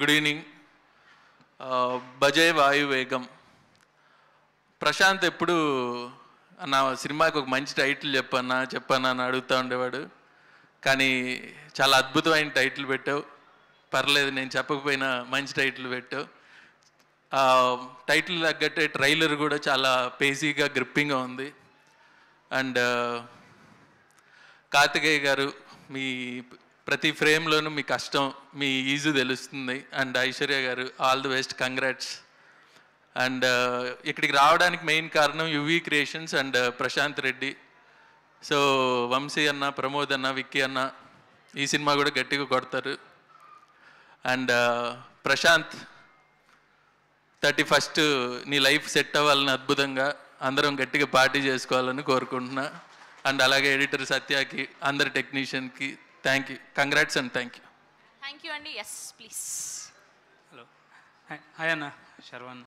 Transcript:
good evening భజే వేగం ప్రశాంత్ ఎప్పుడు నా సినిమాకి ఒక మంచి టైటిల్ చెప్పన్నా చెప్పన్నా అని అడుగుతూ ఉండేవాడు కానీ చాలా అద్భుతమైన టైటిల్ పెట్టావు పర్లేదు నేను చెప్పకపోయినా మంచి టైటిల్ పెట్టావు టైటిల్ తగ్గట్టే ట్రైలర్ కూడా చాలా పేజీగా గ్రిప్పింగ్గా ఉంది అండ్ uh, కార్తికేయ గారు మీ ప్రతి ఫ్రేమ్లోనూ మీ కష్టం మీ ఈజీ తెలుస్తుంది అండ్ ఐశ్వర్య గారు all the best congrats and uh, ఇక్కడికి రావడానికి మెయిన్ కారణం UV creations and uh, Prashanth Reddy so Vamsi అన్న ప్రమోద్ అన్న విక్కీ అన్న ఈ సినిమా కూడా గట్టిగా కొడతారు and uh, Prashanth thirty first నీ లైఫ్ సెట్ అవ్వాలని అద్భుతంగా అందరం గట్టిగా పార్టీ చేసుకోవాలని కోరుకుంటున్నా అండ్ అలాగే ఎడిటర్ సత్యకి అందరి టెక్నీషియన్కి thank you congrats and thank you thank you అండి ఎస్ ప్లీజ్ హలో హాయ్ అన్న శర్వన్